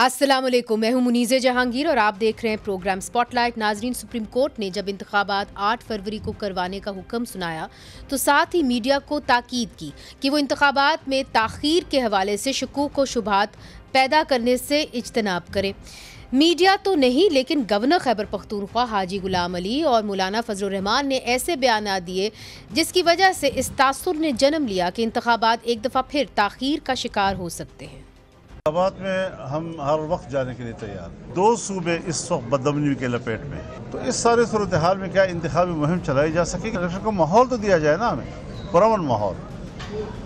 असलम मैं हूं मुनीज़ जहांगीर और आप देख रहे हैं प्रोग्राम स्पॉटलाइट नाजरीन सुप्रीम कोर्ट ने जब इंतबात 8 फरवरी को करवाने का हुक्म सुनाया तो साथ ही मीडिया को ताकीद की कि वो इंतबात में ताखीर के हवाले से शकूक व शुभात पैदा करने से इजतनाब करें मीडिया तो नहीं लेकिन गवर्नर खैबर पख्तूनख्वा हाजी गुलाम अली और मौलाना फजलरहमान ने ऐसे बयान दिए जिसकी वजह से इस तासर ने जन्म लिया कि इंतबात एक दफ़ा फिर ताखीर का शिकार हो सकते हैं इंतबात में हम हर वक्त जाने के लिए तैयार दो सूबे इस वक्त बदमनी के लपेट में तो इस सारे सूरत हाल में क्या इंतबी मुहिम चलाई जा सके इलेक्शन का माहौल तो दिया जाए ना हमें पुरान माहौल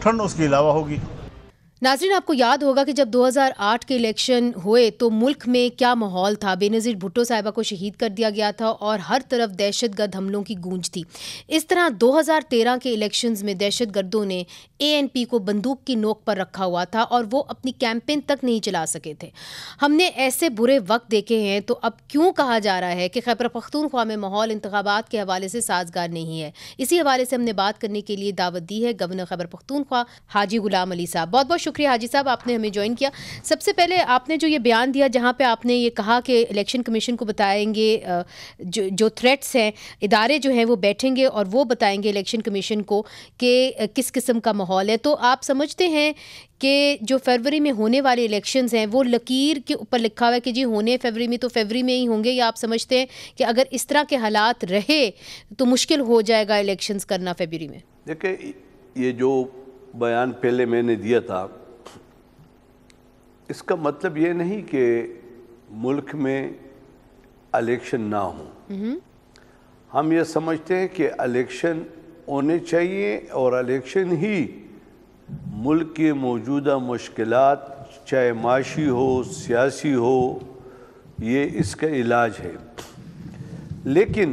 ठंड उसके अलावा होगी नाजरीन आपको याद होगा कि जब 2008 के इलेक्शन हुए तो मुल्क में क्या माहौल था बेनज़ीर भुट्टो साहिबा को शहीद कर दिया गया था और हर तरफ दहशत गर्द हमलों की गूंज थी इस तरह 2013 के इलेक्शंस में दहशत गर्दों ने ए को बंदूक की नोक पर रखा हुआ था और वो अपनी कैंपेन तक नहीं चला सके थे हमने ऐसे बुरे वक्त देखे हैं तो अब क्यों कहा जा रहा है कि खैबर पख्तूनख्वा में माहौल इंतबात के हवाले से साजगार नहीं है इसी हवाले से हमने बात करने के लिए दावत दी है गवर्नर खैबर पख्तूनख्वा हाजी गुलाम अली साहब बहुत बहुत शुक्रिया हाजी साहब आपने हमें ज्वाइन किया सबसे पहले आपने जो ये बयान दिया जहाँ पे आपने ये कहा कि इलेक्शन कमीशन को बताएंगे जो जो थ्रेट्स हैं इदारे जो हैं वो बैठेंगे और वो बताएंगे इलेक्शन कमीशन को कि किस किस्म का माहौल है तो आप समझते हैं कि जो फरवरी में होने वाले इलेक्शंस हैं वो लकीर के ऊपर लिखा हुआ है कि जी होने फरवरी में तो फरवरी में ही होंगे या आप समझते हैं कि अगर इस तरह के हालात रहे तो मुश्किल हो जाएगा इलेक्शंस करना फरवरी में देखिए ये जो बयान पहले मैंने दिया था इसका मतलब ये नहीं कि मुल्क में इलेक्शन ना हो mm-hmm. हम ये समझते हैं कि इलेक्शन होने चाहिए और इलेक्शन ही मुल्क के मौजूदा मुश्किल चाहे माशी हो सियासी हो ये इसका इलाज है लेकिन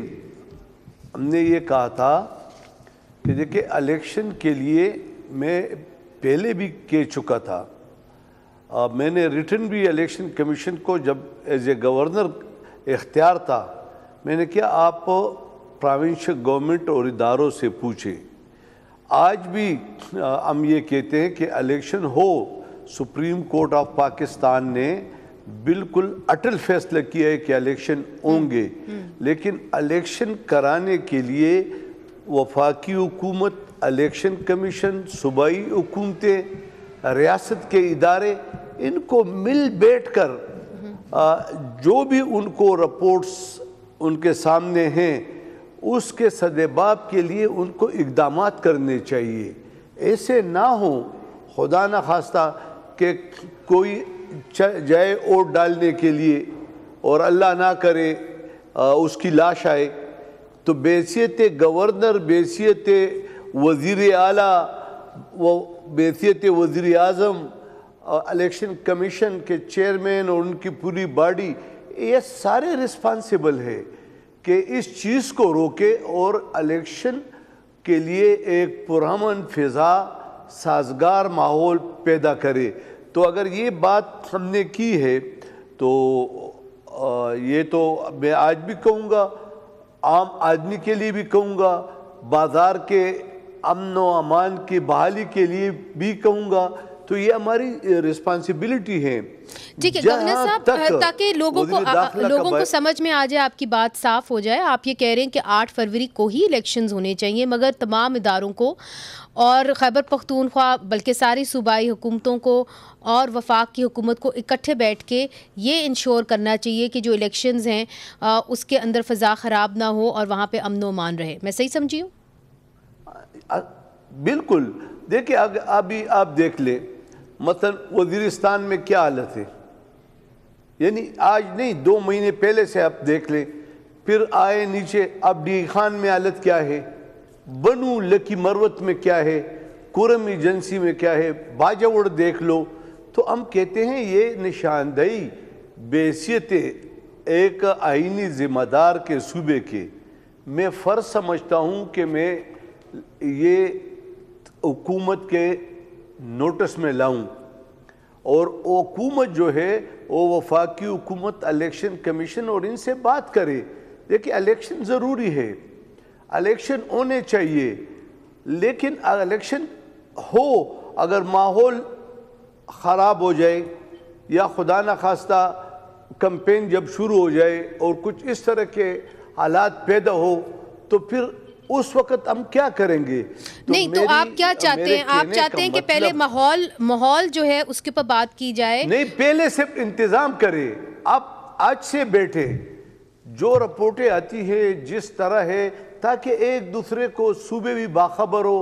हमने ये कहा था कि देखिए इलेक्शन के लिए मैं पहले भी कह चुका था आ, मैंने रिटर्न भी इलेक्शन कमीशन को जब एज ए गवर्नर इख्तियार था मैंने क्या आप प्रोविंशियल गवर्नमेंट और इदारों से पूछें आज भी हम ये कहते हैं कि इलेक्शन हो सुप्रीम कोर्ट ऑफ पाकिस्तान ने बिल्कुल अटल फैसला किया है कि इलेक्शन होंगे हम्म, हम्म। लेकिन इलेक्शन कराने के लिए वफाकी हुकूमत इलेक्शन कमीशन सूबाई हुकूमतें रियासत के इदारे इनको मिल बैठ कर जो भी उनको रिपोर्ट्स उनके सामने हैं उसके सदेबाब के लिए उनको इकदाम करने चाहिए ऐसे ना हो खुदा न खास्ता कि कोई जाए वोट डालने के लिए और अल्लाह ना करे आ, उसकी लाश आए तो बैसीत गवर्नर बैसीत वज़ी अला वो बेसियत वज़ी अजम इलेक्शन कमीशन के चेयरमैन और उनकी पूरी बॉडी ये सारे रिस्पांसिबल है कि इस चीज़ को रोके और इलेक्शन के लिए एक पुरान फ़िज़ा साजगार माहौल पैदा करे तो अगर ये बात हमने की है तो ये तो मैं आज भी कहूँगा आम आदमी के लिए भी कहूँगा बाज़ार के अमन व अमान की बहाली के लिए भी कहूँगा तो ये हमारी रिस्पॉन्सिबिलिटी है ठीक है गवर्नर साहब ताकि लोगों को आ, लोगों को समझ में आ जाए आपकी बात साफ हो जाए आप ये कह रहे हैं कि 8 फरवरी को ही इलेक्शन होने चाहिए मगर तमाम इदारों को और खैबर पख्तूनख्वा बल्कि सारी सूबाई हुकूमतों को और वफाक की हुकूमत को इकट्ठे बैठ के ये इंश्योर करना चाहिए कि जो इलेक्शन हैं उसके अंदर फ़ज़ा ख़राब ना हो और वहाँ पर अमन वमान रहे मैं सही समझी हूँ बिल्कुल देखिए अभी आप देख ले मतलब वजीरिस्तान में क्या हालत है यानी आज नहीं दो महीने पहले से आप देख लें फिर आए नीचे अब डी खान में हालत क्या है बनू लकी मरवत में क्या है कुरम एजेंसी में क्या है बाजावड़ देख लो तो हम कहते हैं ये निशानदही बेसियत एक आइनी ज़िम्मेदार के सूबे के मैं फ़र्ज समझता हूँ कि मैं ये हुकूमत के नोटिस में लाऊं और हुकूमत जो है वो वफाकी हुकूमत इलेक्शन कमीशन और इनसे बात करे देखिए इलेक्शन ज़रूरी है इलेक्शन होने चाहिए लेकिन इलेक्शन हो अगर माहौल ख़राब हो जाए या खुदा न खास्ता कम्पेन जब शुरू हो जाए और कुछ इस तरह के हालात पैदा हो तो फिर उस वक्त हम क्या करेंगे तो नहीं तो आप क्या चाहते हैं आप चाहते हैं कि पहले मतलब- माहौल माहौल जो है उसके ऊपर बात की जाए नहीं पहले से इंतजाम करे आप आज से बैठे जो रिपोर्टें आती है जिस तरह है ताकि एक दूसरे को सूबे भी बाखबर हो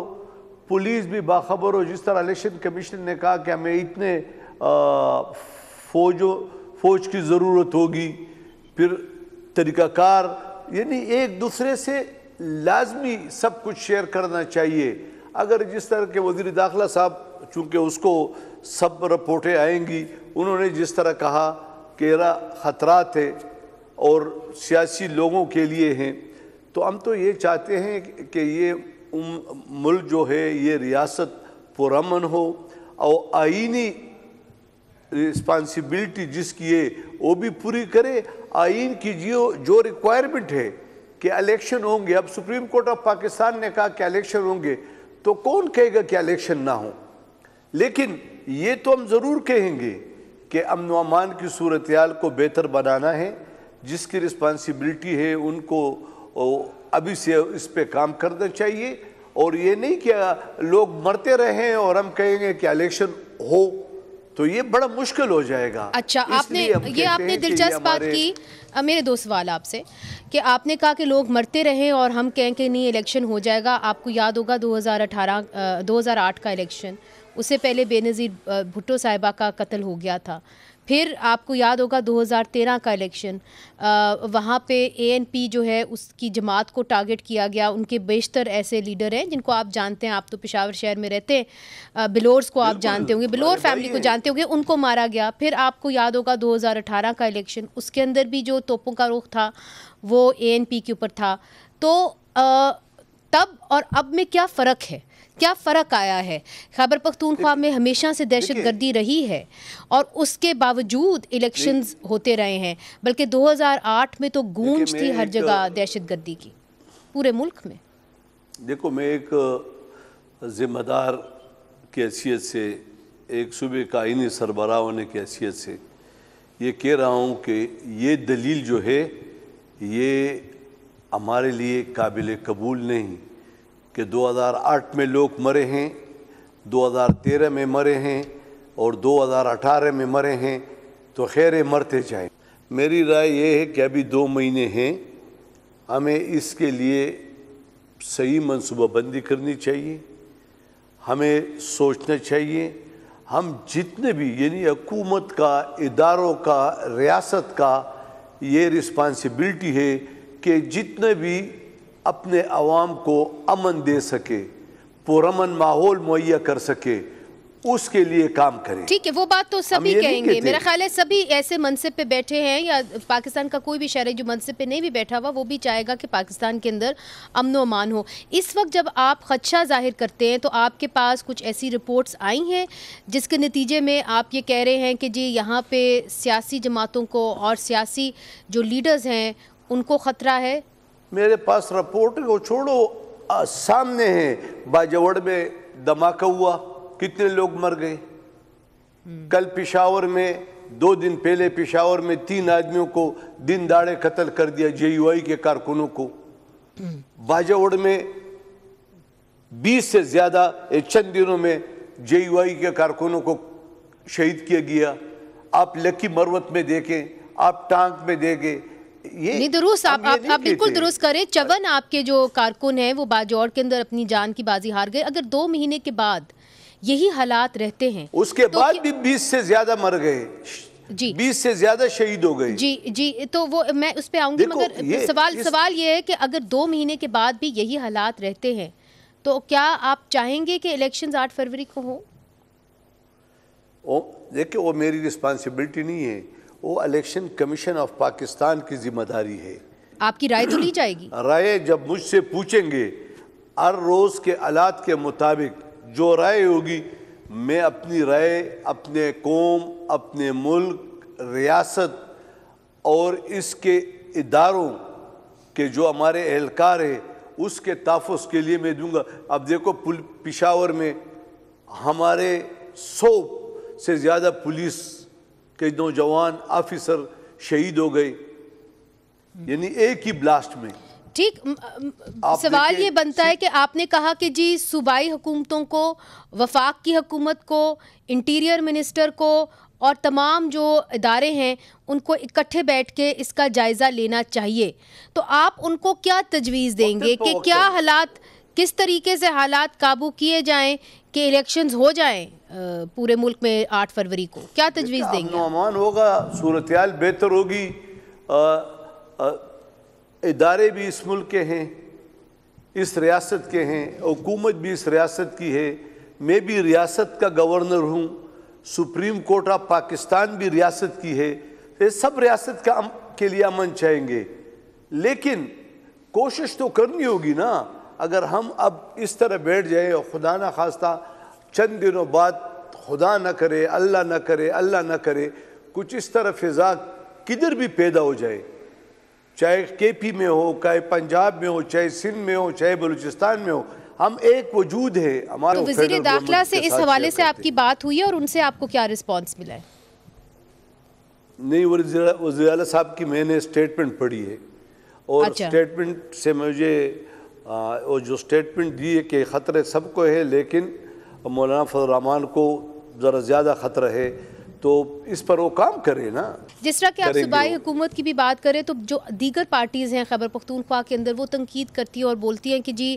पुलिस भी बाखबर हो जिस तरह इलेक्शन कमीशन ने कहा कि हमें इतने फौजों फौज की ज़रूरत होगी फिर तरीक़ाकार यानी एक दूसरे से लाजमी सब कुछ शेयर करना चाहिए अगर जिस तरह के वजीर दाखिला साहब चूँकि उसको सब रिपोर्टें आएंगी उन्होंने जिस तरह कहा कि रा ख़तरात है और सियासी लोगों के लिए हैं तो हम तो ये चाहते हैं कि ये मुल्क जो है ये रियासत पुरमन हो और आइनी रिस्पांसिबिलिटी जिसकी है वो भी पूरी करे आइन की जो जो रिक्वायरमेंट है कि इलेक्शन होंगे अब सुप्रीम कोर्ट ऑफ पाकिस्तान ने कहा कि इलेक्शन होंगे तो कौन कहेगा कि इलेक्शन ना हो लेकिन ये तो हम ज़रूर कहेंगे कि अमन अमान की सूरत को बेहतर बनाना है जिसकी रिस्पॉन्सिबिलिटी है उनको अभी से इस पर काम करना चाहिए और ये नहीं कि लोग मरते रहें और हम कहेंगे कि इलेक्शन हो तो ये बड़ा मुश्किल हो जाएगा अच्छा आपने ये आपने दिलचस्प बात की मेरे दो सवाल आपसे कि आपने कहा कि लोग मरते रहे और हम कहें कि नहीं इलेक्शन हो जाएगा आपको याद होगा 2018 2008 का इलेक्शन उससे पहले बेनज़ीर भुट्टो साहिबा का कत्ल हो गया था फिर आपको याद होगा 2013 का इलेक्शन वहाँ पे एएनपी जो है उसकी जमात को टारगेट किया गया उनके बेशतर ऐसे लीडर हैं जिनको आप जानते हैं आप तो पिशावर शहर में रहते हैं बिलोर्स को आप जानते होंगे बिलोर फैमिली को जानते होंगे उनको मारा गया फिर आपको याद होगा 2018 का इलेक्शन उसके अंदर भी जो तोपों का रुख था वो ए के ऊपर था तो आ, तब और अब में क्या फ़र्क है क्या फ़र्क आया है खैबर पख्तूनख्वा में हमेशा से दहशत गर्दी रही है और उसके बावजूद इलेक्शन होते रहे हैं बल्कि 2008 में तो गूंज थी हर जगह दहशत गर्दी की पूरे मुल्क में देखो मैं एक ज़िम्मेदार की हैसियत से एक सूबे का आइनी सरबरा होने की हैसियत से ये कह रहा हूँ कि ये दलील जो है ये हमारे लिए काबिल कबूल नहीं कि 2008 में लोग मरे हैं 2013 में मरे हैं और 2018 में मरे हैं तो खैर मरते जाएं मेरी राय ये है कि अभी दो महीने हैं हमें इसके लिए सही मनसूबाबंदी करनी चाहिए हमें सोचना चाहिए हम जितने भी यानी हकूमत का इदारों का रियासत का ये रिस्पांसिबिलिटी है कि जितने भी अपने आवाम को अमन दे सके पुरमन माहौल मुहैया कर सके उसके लिए काम करें ठीक है वो बात तो सभी कहेंगे मेरा ख्याल है सभी ऐसे मनसब पे बैठे हैं या पाकिस्तान का कोई भी शहर है जो मनसब पे नहीं भी बैठा हुआ वो भी चाहेगा कि पाकिस्तान के अंदर अमन अमान हो इस वक्त जब आप खदशा जाहिर करते हैं तो आपके पास कुछ ऐसी रिपोर्ट्स आई हैं जिसके नतीजे में आप ये कह रहे हैं कि जी यहाँ पे सियासी जमातों को और सियासी जो लीडर्स हैं उनको ख़तरा है मेरे पास रिपोर्ट को छोड़ो आ, सामने है बाजवड़ में धमाका हुआ कितने लोग मर गए कल पिशावर में दो दिन पहले पिशावर में तीन आदमियों को दिन दाड़े कत्ल कर दिया जे के कारकुनों को बाजावड़ में 20 से ज़्यादा चंद दिनों में जे के कारकुनों को शहीद किया गया आप लकी मरवत में देखें आप टांग में देखें ये नहीं दुरुस्त आप आप, आप बिल्कुल दुरुस्त करें चवन आपके जो कारकुन है वो बाजौड़ के अंदर अपनी जान की बाजी हार गए अगर दो महीने के बाद यही हालात रहते हैं उसके तो बाद भी बीस से ज्यादा मर गए जी बीस से ज्यादा शहीद हो गए जी जी तो वो मैं उस पर आऊंगी मगर सवाल सवाल ये है कि अगर दो महीने के बाद भी यही हालात रहते हैं तो क्या आप चाहेंगे कि इलेक्शंस आठ फरवरी को हो देखिए वो मेरी रिस्पॉन्सिबिलिटी नहीं है वो इलेक्शन कमीशन ऑफ पाकिस्तान की जिम्मेदारी है आपकी राय तो ली जाएगी राय जब मुझसे पूछेंगे हर रोज़ के आलात के मुताबिक जो राय होगी मैं अपनी राय अपने कौम अपने मुल्क रियासत और इसके इदारों के जो हमारे एहलकार हैं उसके तहफ़ के लिए मैं दूंगा अब देखो पिशावर में हमारे सौ से ज़्यादा पुलिस कई नौजवान ऑफिसर शहीद हो गए यानी एक ही ब्लास्ट में ठीक सवाल ये बनता है कि आपने कहा कि जी सूबाई हुकूमतों को वफाक की हुकूमत को इंटीरियर मिनिस्टर को और तमाम जो इदारे हैं उनको इकट्ठे बैठ के इसका जायज़ा लेना चाहिए तो आप उनको क्या तजवीज़ देंगे कि क्या हालात किस तरीके से हालात काबू किए जाएं कि इलेक्शंस हो जाएं पूरे मुल्क में आठ फरवरी को क्या तजवीज़ देंगे अमान होगा सूरत बेहतर होगी इदारे भी इस मुल्क के हैं इस रियासत के हैं हुकूमत भी इस रियासत की है मैं भी रियासत का गवर्नर हूँ सुप्रीम कोर्ट ऑफ पाकिस्तान भी रियासत की है ये सब रियासत का के लिए अमन चाहेंगे लेकिन कोशिश तो करनी होगी ना अगर हम अब इस तरह बैठ जाए और खुदा न खास्ता चंद दिनों बाद खुदा न करे अल्लाह न करे अल्लाह न करे कुछ इस तरह फिज़ा किधर भी पैदा हो जाए चाहे के पी में हो चाहे पंजाब में हो चाहे सिंध में हो चाहे बलूचिस्तान में हो हम एक वजूद है हमारे तो दाखिला से इस हवाले से आपकी बात हुई है और उनसे आपको क्या रिस्पॉन्स मिला है नहीं वजी साहब की मैंने स्टेटमेंट पढ़ी है और अच्छा। स्टेटमेंट से मुझे वो जो स्टेटमेंट दिए कि ख़तरे सबको है लेकिन मौलाना फजल रहमान को ज़रा ज़्यादा ख़तरा है तो इस पर वो काम करे ना जिस तरह की आप सूबाई हुकूमत की भी बात करें तो जो दीगर पार्टीज़ हैं खैबर पख्तूनख्वा के अंदर वो तनकीद करती है और बोलती हैं कि जी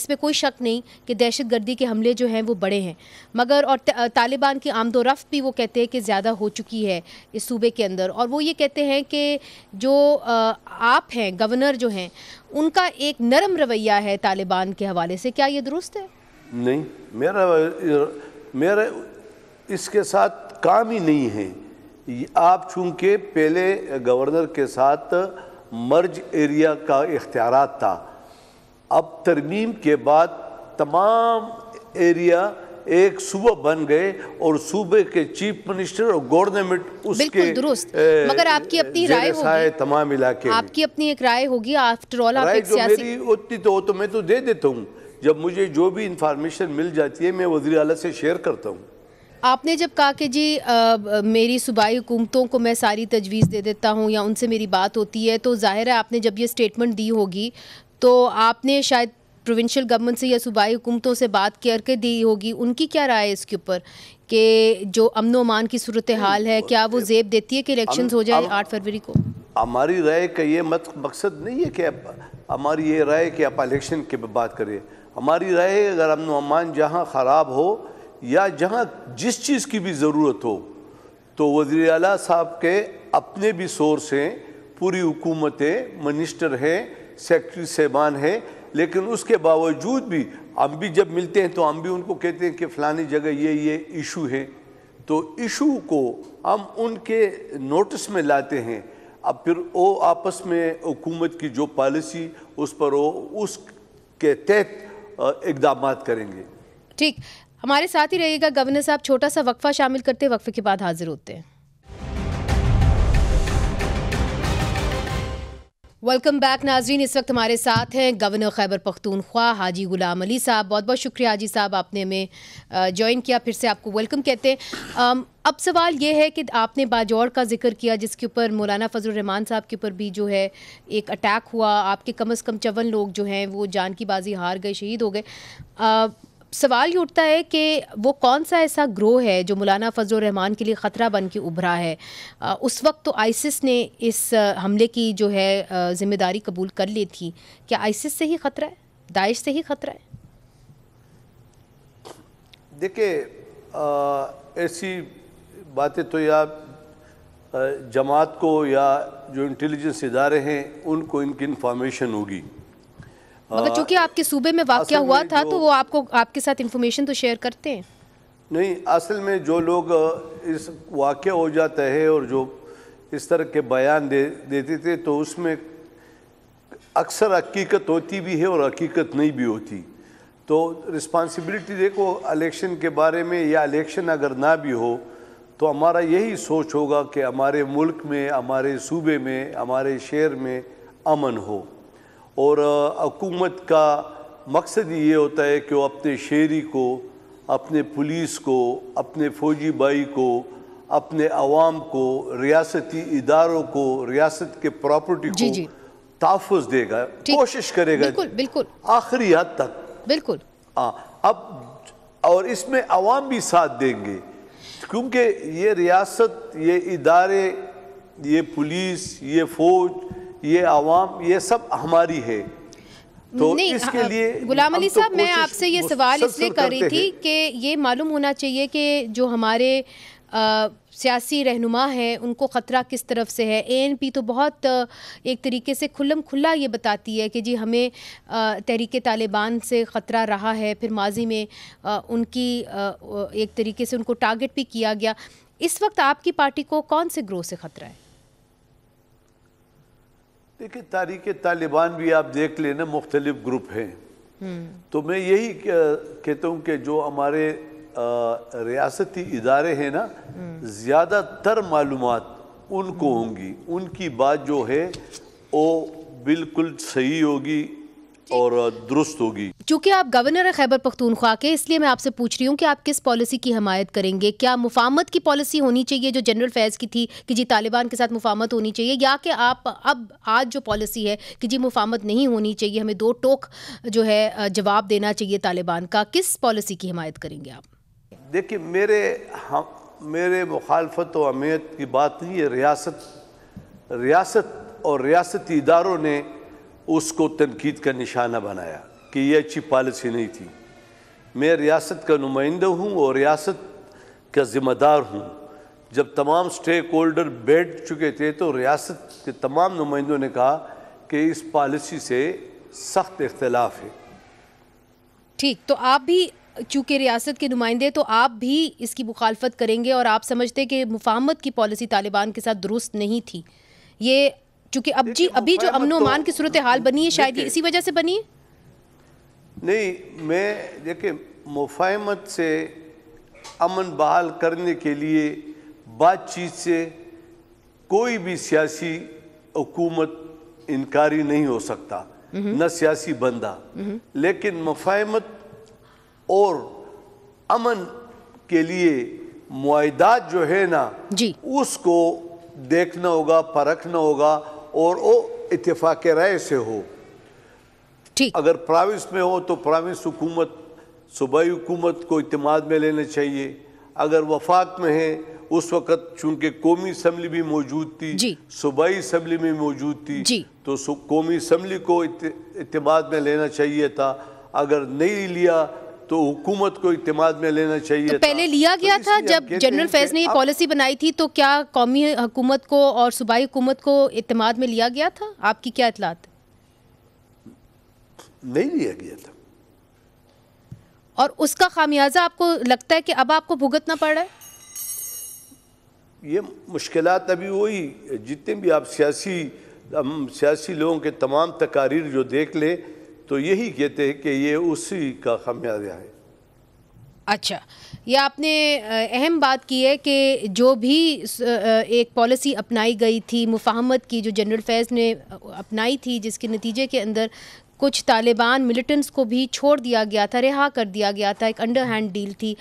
इसमें कोई शक नहीं कि दहशत गर्दी के हमले जो हैं वो बड़े हैं मगर और तालिबान की आमदोरफ़्त भी वो कहते हैं कि ज़्यादा हो चुकी है इस सूबे के अंदर और वो ये कहते हैं कि जो आप हैं गवर्नर जो हैं उनका एक नरम रवैया है तालिबान के हवाले से क्या ये दुरुस्त है नहीं मेरा मेरा इसके साथ काम ही नहीं है आप चूंकि पहले गवर्नर के साथ मर्ज एरिया का इख्तियार था अब तरमीम के बाद तमाम एरिया एक सुबह बन गए और सूबे के चीफ मिनिस्टर और गवर्नमेंट उसके दुरुस्त मगर आपकी अपनी राय होगी तमाम इलाके आपकी अपनी एक राय होगी आफ्टर ऑल आप एक सियासी उतनी तो तो मैं तो दे देता हूँ जब मुझे जो भी इंफॉर्मेशन मिल जाती है मैं वजी अला से शेयर करता हूँ आपने जब कहा कि जी आ, मेरी सूबाई हुकूमतों को मैं सारी तजवीज़ दे देता हूँ या उनसे मेरी बात होती है तो ज़ाहिर है आपने जब ये स्टेटमेंट दी होगी तो आपने शायद प्रोविंशियल गवर्नमेंट से या सूबाई हुकूमतों से बात करके दी होगी उनकी क्या राय है इसके ऊपर कि जो अमन अमान की सूरत हाल है क्या वो जेब देती है कि इलेक्शन हो जाए आठ फरवरी को हमारी राय का ये मत मकसद नहीं है कि हमारी ये राय कि आप इलेक्शन के बात करिए हमारी राय अगर अमन अमान जहाँ ख़राब हो या जहाँ जिस चीज़ की भी ज़रूरत हो तो वजी अला साहब के अपने भी सोर्स हैं पूरी हुकूमत है मिनिस्टर हैं सेक्रटरी साहबान हैं लेकिन उसके बावजूद भी हम भी जब मिलते हैं तो हम भी उनको कहते हैं कि फ़लानी जगह ये ये इशू है तो इशू को हम उनके नोटिस में लाते हैं अब फिर वो आपस में हुकूमत की जो पॉलिसी उस पर वो उसके तहत इकदाम करेंगे ठीक हमारे साथ ही रहिएगा गवर्नर साहब छोटा सा वक्फा शामिल करते वक्फे के बाद हाजिर होते हैं वेलकम बैक नाजरीन इस वक्त हमारे साथ हैं गवर्नर खैबर पख्तूनख्वा हाजी गुलाम अली साहब बहुत बहुत शुक्रिया हाजी साहब आपने हमें ज्वाइन किया फिर से आपको वेलकम कहते हैं अब सवाल ये है कि आपने बाजौड़ का जिक्र किया जिसके ऊपर मौलाना फजल रहमान साहब के ऊपर भी जो है एक अटैक हुआ आपके कम अज़ कम चवन लोग जो हैं वो जान की बाजी हार गए शहीद हो गए सवाल ये उठता है कि वो कौन सा ऐसा ग्रोह है जो मौलाना फजल रहमान के लिए ख़तरा बन के उभरा है आ, उस वक्त तो आइसिस ने इस हमले की जो है ज़िम्मेदारी कबूल कर ली थी क्या आइसिस से ही ख़तरा है दाइश से ही ख़तरा है देखिए ऐसी बातें तो या जमात को या जो इंटेलिजेंस इदारे हैं उनको इनकी इन्फॉर्मेशन होगी मगर चूंकि हाँ। आपके सूबे में वाक़ हुआ था तो वो आपको आपके साथ इन्फॉर्मेशन तो शेयर करते हैं नहीं असल में जो लोग इस वाक़ हो जाता है और जो इस तरह के बयान दे देते थे तो उसमें अक्सर हकीकत होती भी है और हकीकत नहीं भी होती तो रिस्पांसिबिलिटी देखो इलेक्शन के बारे में या इलेक्शन अगर ना भी हो तो हमारा यही सोच होगा कि हमारे मुल्क में हमारे सूबे में हमारे शहर में अमन हो और हकूमत का मकसद ये होता है कि वो अपने शहरी को अपने पुलिस को अपने फौजी भाई को अपने आवाम को रियासती इदारों को रियासत के प्रॉपर्टी को तहफ़ देगा कोशिश करेगा बिल्कुल बिल्कुल आखिरी हद तक बिल्कुल हाँ अब और इसमें आवाम भी साथ देंगे क्योंकि ये रियासत ये इदारे ये पुलिस ये फौज ये आवाम ये सब हमारी है तो नहीं, इसके लिए गुलाम अली तो साहब मैं आपसे ये सवाल इसलिए कर रही थी कि ये मालूम होना चाहिए कि जो हमारे सियासी रहनुमा हैं उनको ख़तरा किस तरफ से है एन पी तो बहुत एक तरीके से खुलम खुला ये बताती है कि जी हमें तहरीक तालिबान से ख़तरा रहा है फिर माजी में आ, उनकी आ, एक तरीके से उनको टारगेट भी किया गया इस वक्त आपकी पार्टी को कौन से ग्रोह से ख़तरा है देखिए तारीख तालिबान भी आप देख लेना मुख्तलिफ ग्रुप हैं हम्म। तो मैं यही कहता हूँ कि जो हमारे रियासती इदारे हैं ना हम्म। ज़्यादातर मालूम उनको हम्म। होंगी उनकी बात जो है वो बिल्कुल सही होगी और दुरुस्त होगी चूँकि आप गवर्नर है खैबर पख्तूनख्वा के इसलिए मैं आपसे पूछ रही हूँ कि आप किस पॉलिसी की हमायत करेंगे क्या मुफामत की पॉलिसी होनी चाहिए जो जनरल फैज़ की थी कि जी तालिबान के साथ मुफामत होनी चाहिए या कि आप अब आज जो पॉलिसी है कि जी मुफामत नहीं होनी चाहिए हमें दो टोक जो है जवाब देना चाहिए तालिबान का किस पॉलिसी की हमायत करेंगे आप देखिए मेरे हम मेरे मुखालफत और अहमियत की बात नहीं है रियासत रियासत और रियासती इदारों ने उसको तनकीद का निशाना बनाया कि ये अच्छी पॉलिसी नहीं थी मैं रियासत का नुमाइंदा हूँ और रियासत का ज़िम्मेदार हूँ जब तमाम स्टेक होल्डर बैठ चुके थे तो रियासत के तमाम नुमाइंदों ने कहा कि इस पॉलिसी से सख्त इख्तलाफ है ठीक तो आप भी चूँकि रियासत के नुमाइंदे तो आप भी इसकी मुखालफत करेंगे और आप समझते कि मुफामत की पॉलिसी तालिबान के साथ दुरुस्त नहीं थी ये चूंकि अब जी अभी जो अमनो अमान तो की सूरत हाल बनी है शायद इसी वजह से बनी है नहीं मैं देखिए मुफाहमत से अमन बहाल करने के लिए बातचीत से कोई भी सियासी हुकूमत इनकारी नहीं हो सकता हम्म। न सियासी बंदा हम्म। लेकिन मुफाहमत और अमन के लिए मुआदात जो है ना जी उसको देखना होगा परखना होगा और वो इतफाक़ राय से हो ठीक अगर प्राविंस में हो तो प्राविंस हुकूमत सूबाई हुकूमत को इतमाद में लेना चाहिए अगर वफाक में है उस वक़्त चूंकि कौमी असम्बली भी मौजूद थी सूबाई असम्बली में मौजूद थी तो कौमी असम्बली को इतमाद में लेना चाहिए था अगर नहीं लिया तो हुकूमत को इतमाद में लेना चाहिए तो पहले लिया तो गया तो था जब जनरल फैज ने ये पॉलिसी बनाई थी तो क्या कौमी हुकूमत को और सूबाई हुकूमत को इतमाद में लिया गया था आपकी क्या इतलात नहीं लिया गया था और उसका खामियाजा आपको लगता है कि अब आपको भुगतना पड़ रहा है ये मुश्किल अभी वही जितने भी आप सियासी हम सियासी लोगों के तमाम तकारीर जो देख लें तो यही कहते हैं कि ये उसी का खामियाजा है अच्छा यह आपने अहम बात की है कि जो भी एक पॉलिसी अपनाई गई थी मुफाहमत की जो जनरल फैज़ ने अपनाई थी जिसके नतीजे के अंदर कुछ तालिबान मिलिटेंट्स को भी छोड़ दिया गया था रिहा कर दिया गया था एक अंडर हैंड डील थी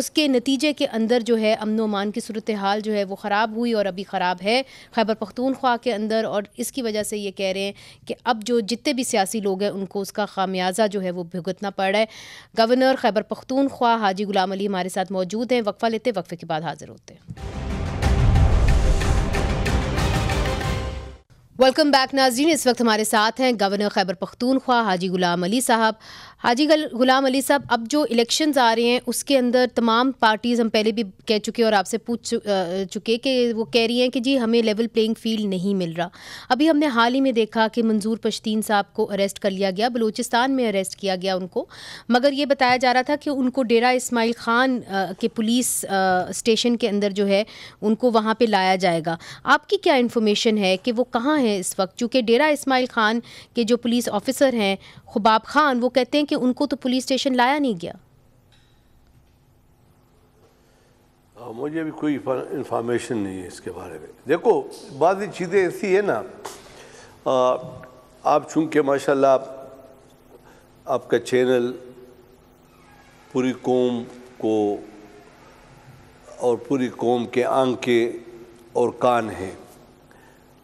उसके नतीजे के अंदर जो है अमन वमान की सूरत हाल जो है वो ख़राब हुई और अभी ख़राब है खैबर पख्तूनख्वा के अंदर और इसकी वजह से ये कह रहे हैं कि अब जो जितने भी सियासी लोग हैं उनको उसका खामियाजा जो है वो भुगतना पड़ रहा है गवर्नर खैबर पख्तूनख्वा हाजी गुलाम अली हमारे साथ मौजूद हैं वक्फ़ा लेते वक्फे के बाद हाज़िर होते हैं वेलकम बैक नाजीन इस वक्त हमारे साथ हैं गवर्नर खैबर पख्तूनख्वा हाजी गुलाम अली साहब हाजी गुलाम अली साहब अब जो इलेक्शंस आ रहे हैं उसके अंदर तमाम पार्टीज़ हम पहले भी कह चुके और आपसे पूछ चुके कि वो कह रही हैं कि जी हमें लेवल प्लेइंग फील्ड नहीं मिल रहा अभी हमने हाल ही में देखा कि मंजूर पश्तीन साहब को अरेस्ट कर लिया गया बलूचिस्तान में अरेस्ट किया गया उनको मगर ये बताया जा रहा था कि उनको डेरा इसमाइल ख़ान के पुलिस स्टेशन के अंदर जो है उनको वहाँ पर लाया जाएगा आपकी क्या इन्फॉर्मेशन है कि वो कहाँ हैं हैं इस वक्त चूँकि डेरा इसमाइल खान के जो पुलिस ऑफिसर हैं खुबाब खान वो कहते हैं कि उनको तो पुलिस स्टेशन लाया नहीं गया हाँ, मुझे भी कोई इंफॉर्मेशन नहीं है इसके बारे में देखो बाजी चीज़ें ऐसी है ना आ, आप चूँकि माशाल्लाह आप, आपका चैनल पूरी कौम को और पूरी कौम के आंखें और कान हैं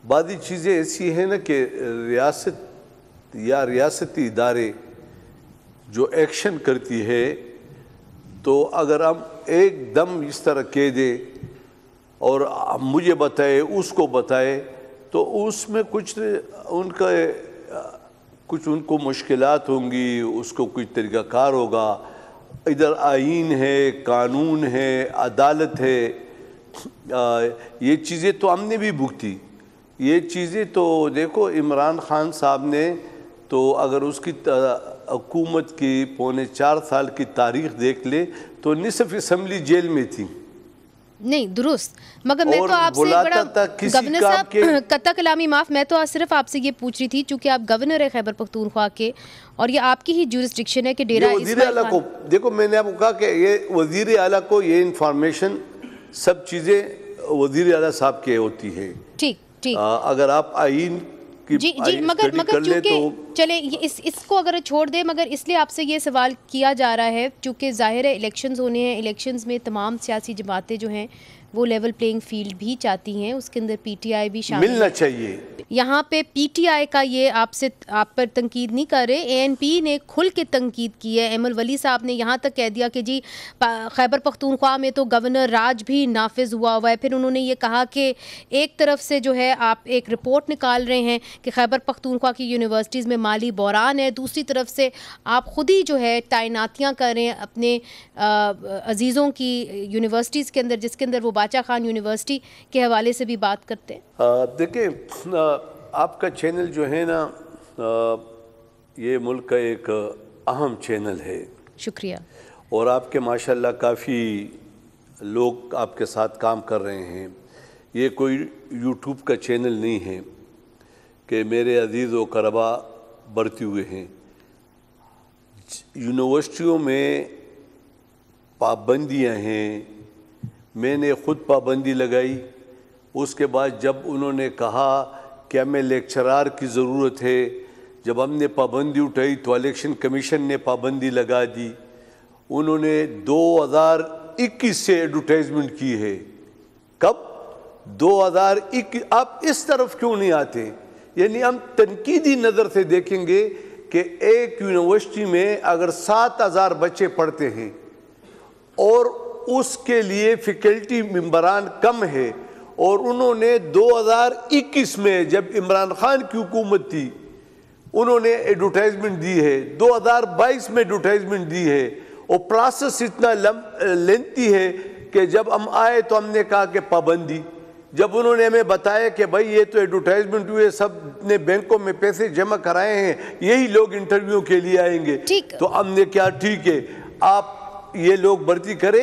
बाद चीज़ें ऐसी हैं ना कि रियासत या रियासती इदारे जो एक्शन करती है तो अगर हम एकदम इस तरह कह दें और मुझे बताए उसको बताए तो उसमें कुछ उनका कुछ उनको मुश्किल होंगी उसको कुछ तरीक़ाकार होगा इधर आइन है कानून है अदालत है आ, ये चीज़ें तो हमने भी भुगती ये चीज़ें तो देखो इमरान खान साहब ने तो अगर उसकी हकूमत की पौने चार साल की तारीख देख ले तो निसफ इसम्बली जेल में थी नहीं दुरुस्त मगर मैं तो आपसे बड़ा गवर्नर साहब कत्ता कलामी माफ़ मैं तो आज सिर्फ आपसे ये पूछ रही थी चूंकि आप गवर्नर है खैबर पख्तूनख्वा के और ये आपकी ही जूरिस्डिक्शन है कि डेरा वजीर अला को देखो मैंने आपको कहा कि ये वजीर अला को ये इन्फॉर्मेशन सब चीज़ें वजीर अला साहब के होती है ठीक अगर आप आईन जी जी मगर मगर चूंकि तो... चले इस इसको अगर छोड़ दे मगर इसलिए आपसे ये सवाल किया जा रहा है चूंकि जाहिर है इलेक्शंस होने हैं इलेक्शंस में तमाम सियासी जमातें जो हैं वो लेवल प्लेइंग फील्ड भी चाहती हैं उसके अंदर पीटीआई भी शामिल मिलना चाहिए यहाँ पे पीटीआई का ये आपसे आप पर तनकीद नहीं कर रहे एएनपी ने खुल के तनकीद की है एम वली साहब ने यहाँ तक कह दिया कि जी खैबर पख्तूनख्वा में तो गवर्नर राज भी नाफिज हुआ हुआ है फिर उन्होंने ये कहा कि एक तरफ से जो है आप एक रिपोर्ट निकाल रहे हैं कि खैबर पख्तूनख्वा की यूनिवर्सिटीज़ में माली बौरान है दूसरी तरफ से आप ख़ुद ही जो है तैनातियाँ करें अपने अजीज़ों की यूनिवर्सिटीज़ के अंदर जिसके अंदर वो बात बाचा खान यूनिवर्सिटी के हवाले से भी बात करते हैं देखिए आपका चैनल जो है ना ये मुल्क का एक अहम चैनल है शुक्रिया और आपके माशाल्लाह काफ़ी लोग आपके साथ काम कर रहे हैं ये कोई यूट्यूब का चैनल नहीं है कि मेरे अजीज़ व करबा बढ़ते हुए हैं यूनिवर्सिटियों में पाबंदियां हैं मैंने खुद पाबंदी लगाई उसके बाद जब उन्होंने कहा कि हमें लेक्चरार की ज़रूरत है जब हमने पाबंदी उठाई तो इलेक्शन कमीशन ने पाबंदी लगा दी उन्होंने 2021 से एडवर्टाइजमेंट की है कब 2021 आप इस तरफ क्यों नहीं आते यानी हम तनकीदी नज़र से देखेंगे कि एक यूनिवर्सिटी में अगर सात हज़ार बच्चे पढ़ते हैं और उसके लिए फैकल्टी मम्बरान कम है और उन्होंने 2021 में जब इमरान खान की हुकूमत थी उन्होंने एडवर्टाइजमेंट दी है 2022 में एडवर्टाइजमेंट दी है और प्रोसेस इतना लेंथी है कि जब हम आए तो हमने कहा कि पाबंदी जब उन्होंने हमें बताया कि भाई ये तो एडवर्टाइजमेंट हुए सब ने बैंकों में पैसे जमा कराए हैं यही लोग इंटरव्यू के लिए आएंगे तो हमने क्या ठीक है आप ये लोग भर्ती करें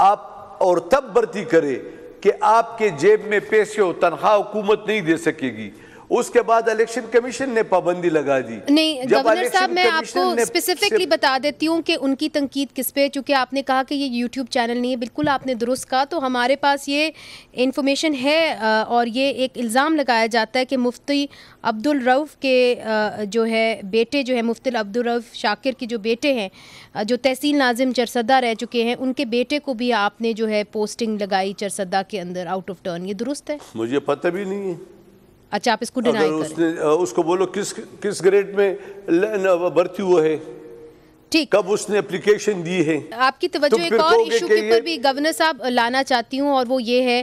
आप और तब भर्ती करें कि आपके जेब में पैसे हो तनख्वाह हुकूमत नहीं दे सकेगी उसके बाद इलेक्शन कमीशन ने पाबंदी लगा दी नहीं गवर्नर साहब मैं आपको स्पेसिफिकली बता देती हूँ कि उनकी तनकीद किस पे चूँकि आपने कहा कि ये यूट्यूब चैनल नहीं है बिल्कुल आपने दुरुस्त कहा तो हमारे पास ये इन्फॉर्मेशन है और ये एक इल्ज़ाम लगाया जाता है कि मुफ्ती अब्दुल रऊफ़ के जो है बेटे जो है मुफ्ती अब्दुल रऊफ़ शाकिर के जो बेटे हैं जो तहसील नाजिम चरसदा रह चुके हैं उनके बेटे को भी आपने जो है पोस्टिंग लगाई चरसदा के अंदर आउट ऑफ टर्न ये दुरुस्त है मुझे पता भी नहीं है अच्छा आप इसको डिनाई करें उसको बोलो किस किस ग्रेड में भर्ती हुआ है ठीक कब उसने एप्लीकेशन दी है आपकी तवज्जो एक और इशू के ऊपर भी गवर्नर साहब लाना चाहती हूँ और वो ये है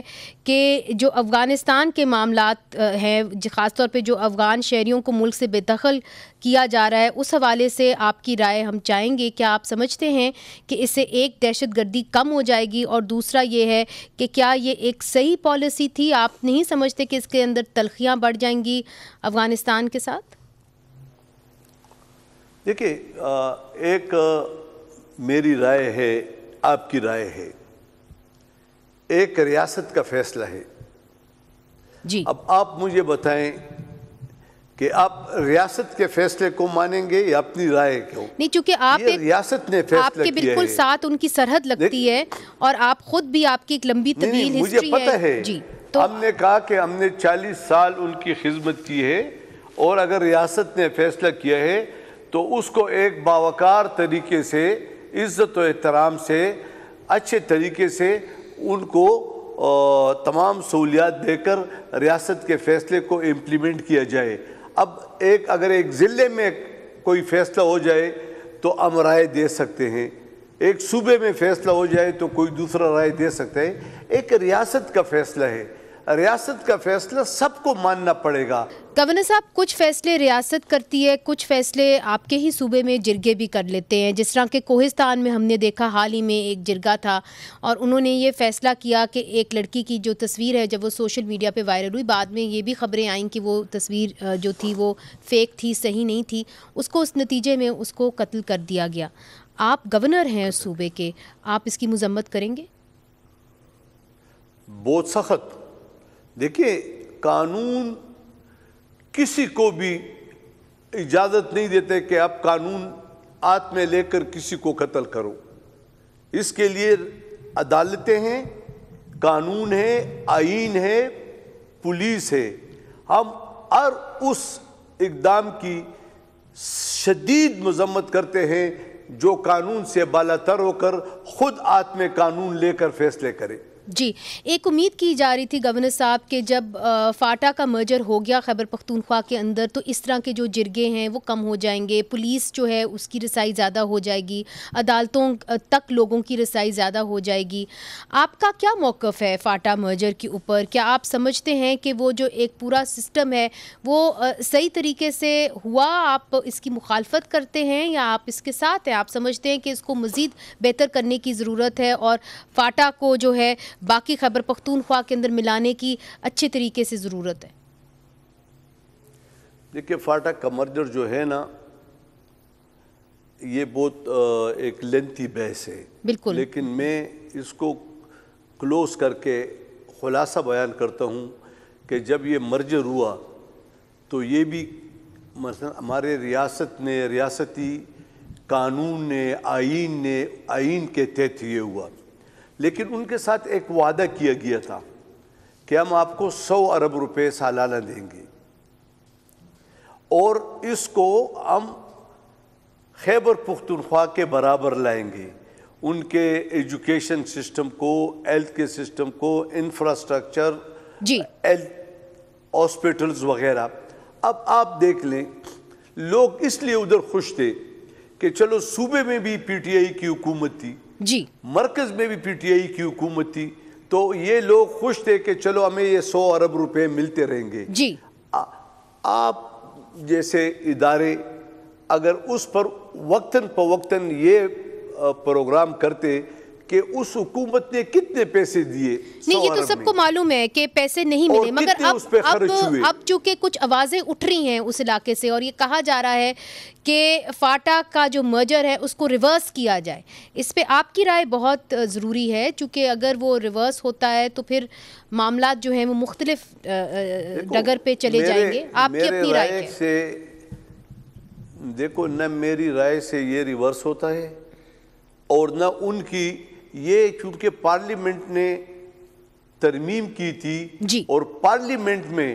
कि जो अफ़गानिस्तान के मामला हैं ख़ासतौर पे जो अफ़गान शहरीों को मुल्क से बेदखल किया जा रहा है उस हवाले से आपकी राय हम चाहेंगे क्या आप समझते हैं कि इससे एक दहशत गर्दी कम हो जाएगी और दूसरा ये है कि क्या ये एक सही पॉलिसी थी आप नहीं समझते कि इसके अंदर तलखियाँ बढ़ जाएंगी अफ़गानिस्तान के साथ देखिए एक मेरी राय है आपकी राय है एक रियासत का फैसला है जी अब आप मुझे बताएं कि आप रियासत के फैसले को मानेंगे या अपनी राय को नहीं चूंकि आप एक, रियासत ने फैसला आपके बिल्कुल साथ उनकी सरहद लगती है और आप खुद भी आपकी एक लंबी तवील हिस्ट्री मुझे पता है, है जी तो हमने कहा कि हमने 40 साल उनकी खिदमत की है और अगर रियासत ने फैसला किया है तो उसको एक बावकार तरीके से इज़्ज़त एहतराम से अच्छे तरीके से उनको तमाम सहूलियात देकर रियासत के फ़ैसले को इम्प्लीमेंट किया जाए अब एक अगर एक ज़िले में कोई फ़ैसला हो जाए तो हम राय दे सकते हैं एक सूबे में फ़ैसला हो जाए तो कोई दूसरा राय दे सकता है एक रियासत का फ़ैसला है रियासत का फैसला सबको मानना पड़ेगा गवर्नर साहब कुछ फैसले रियासत करती है कुछ फैसले आपके ही सूबे में जिरगे भी कर लेते हैं जिस तरह के कोहिस्तान में हमने देखा हाल ही में एक जिरगा था और उन्होंने ये फैसला किया कि एक लड़की की जो तस्वीर है जब वो सोशल मीडिया पे वायरल हुई बाद में ये भी खबरें आईं कि वो तस्वीर जो थी वो फेक थी सही नहीं थी उसको उस नतीजे में उसको कत्ल कर दिया गया आप गवर्नर हैं सूबे के आप इसकी मजम्मत करेंगे बहुत सख्त देखिए कानून किसी को भी इजाज़त नहीं देते कि आप कानून हाथ में लेकर किसी को कत्ल करो इसके लिए अदालतें हैं कानून है आइन है पुलिस है हम हर उस इकदाम की शदीद मजम्मत करते हैं जो कानून से बालातर होकर ख़ुद आत्म कानून लेकर फैसले करे जी एक उम्मीद की जा रही थी गवर्नर साहब के जब आ, फाटा का मर्जर हो गया खैबर पख्तूनख्वा के अंदर तो इस तरह के जो जिरगे हैं वो कम हो जाएंगे पुलिस जो है उसकी रसाई ज़्यादा हो जाएगी अदालतों तक लोगों की रसाई ज़्यादा हो जाएगी आपका क्या मौक़ है फाटा मर्जर के ऊपर क्या आप समझते हैं कि वो जो एक पूरा सिस्टम है वो आ, सही तरीके से हुआ आप इसकी मुखालफत करते हैं या आप इसके साथ हैं आप समझते हैं कि इसको मज़ीद बेहतर करने की ज़रूरत है और फाटा को जो है बाकी खैबर पख्तूनख्वा के अंदर मिलाने की अच्छे तरीके से ज़रूरत है देखिए फाटा का मर्जर जो है ना ये बहुत एक लेंथी बहस है बिल्कुल लेकिन मैं इसको क्लोज करके खुलासा बयान करता हूँ कि जब ये मर्जर हुआ तो ये भी मतलब हमारे रियासत ने रियासती कानून ने आइन ने आइन के तहत ये हुआ लेकिन उनके साथ एक वादा किया गया था कि हम आपको 100 अरब रुपए सालाना देंगे और इसको हम खैबर पुख्तनख्वा के बराबर लाएंगे उनके एजुकेशन सिस्टम को हेल्थ के सिस्टम को इंफ्रास्ट्रक्चर जी हॉस्पिटल्स वगैरह अब आप देख लें लोग इसलिए उधर खुश थे कि चलो सूबे में भी पीटीआई की हुकूमत थी जी मरकज में भी पीटीआई की हुकूमत थी तो ये लोग खुश थे कि चलो हमें ये सौ अरब रुपए मिलते रहेंगे जी आ, आप जैसे इदारे अगर उस पर वक्तन पर वक्तन ये प्रोग्राम करते कि उस हुकूमत ने कितने पैसे दिए नहीं ये तो सबको मालूम है कि पैसे नहीं मिले मगर अब अब अब चूंकि कुछ आवाज़ें उठ रही हैं उस इलाके से और ये कहा जा रहा है कि फाटा का जो मर्जर है उसको रिवर्स किया जाए इस पर आपकी राय बहुत ज़रूरी है चूंकि अगर वो रिवर्स होता है तो फिर मामला जो है वो मुख्तलिफ डगर पे चले जाएंगे आपकी अपनी राय से देखो न मेरी राय से ये रिवर्स होता है और न उनकी ये चूंकि पार्लियामेंट ने तरमीम की थी जी और पार्लियामेंट में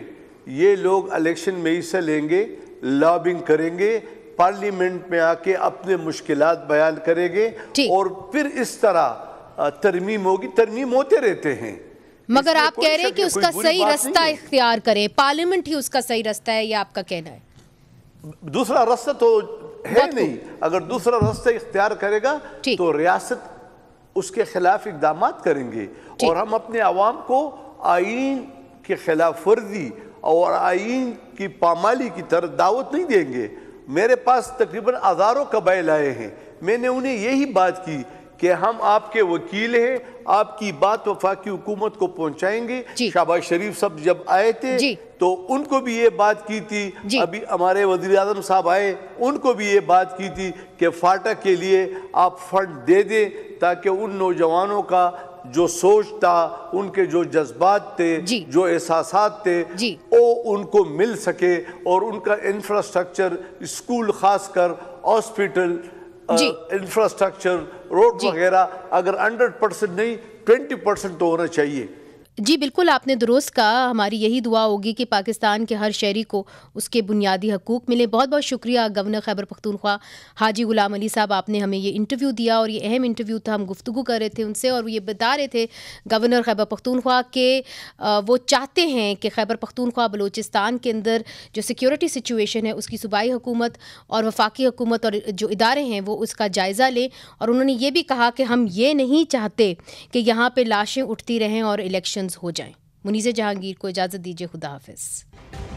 ये लोग इलेक्शन में हिस्सा लेंगे लॉबिंग करेंगे पार्लियामेंट में आके अपने मुश्किल बयान करेंगे और फिर इस तरह तरमीम होगी तरमीम होते रहते हैं मगर आप कह रहे हैं कि उसका सही रास्ता इख्तियार करें पार्लियामेंट ही उसका सही रास्ता है यह आपका कहना है दूसरा रास्ता तो है नहीं अगर दूसरा रास्ता इख्तियार करेगा तो रियासत उसके खिलाफ इकदाम करेंगे और हम अपने आवाम को आइन के खिलाफ वर्जी और आइन की पामाली की तरह दावत नहीं देंगे मेरे पास तकरीबन हज़ारों कबाइल आए हैं मैंने उन्हें यही बात की कि हम आपके वकील हैं आपकी बात वफाकी हुकूमत को पहुंचाएंगे शहबाज शरीफ सब जब आए थे तो उनको भी ये बात की थी अभी हमारे वजीर अजम साहब आए उनको भी ये बात की थी कि फाटक के लिए आप फंड दे दें ताकि उन नौजवानों का जो सोच था उनके जो जज्बात थे जो एहसास थे वो उनको मिल सके और उनका इंफ्रास्ट्रक्चर स्कूल खासकर हॉस्पिटल इंफ्रास्ट्रक्चर रोड वगैरह अगर 100 परसेंट नहीं 20 परसेंट तो होना चाहिए जी बिल्कुल आपने दुरुस्त कहा हमारी यही दुआ होगी कि पाकिस्तान के हर शहरी को उसके बुनियादी हकूक़ मिले बहुत बहुत शुक्रिया गवर्नर खैबर पख्तूनख्वा हाजी गुलाम अली साहब आपने हमें ये इंटरव्यू दिया और ये अहम इंटरव्यू था हम गुफ्तु कर रहे थे उनसे और ये बता रहे थे गवर्नर खैबर पख्तूनख्वा के वो चाहते हैं कि खैबर पख्तूनख्वा बलोचिस्तान के अंदर जो सिक्योरिटी सिचुएशन है उसकी सूबाई हुकूमत और वफाकी हुकूमत और जो इदारे हैं वो उसका जायज़ा लें और उन्होंने ये भी कहा कि हम ये नहीं चाहते कि यहाँ पर लाशें उठती रहें और इलेक्शन ऑपरेशंस हो जाएं मुनीज़ जहांगीर को इजाज़त दीजिए खुदा हाफिज़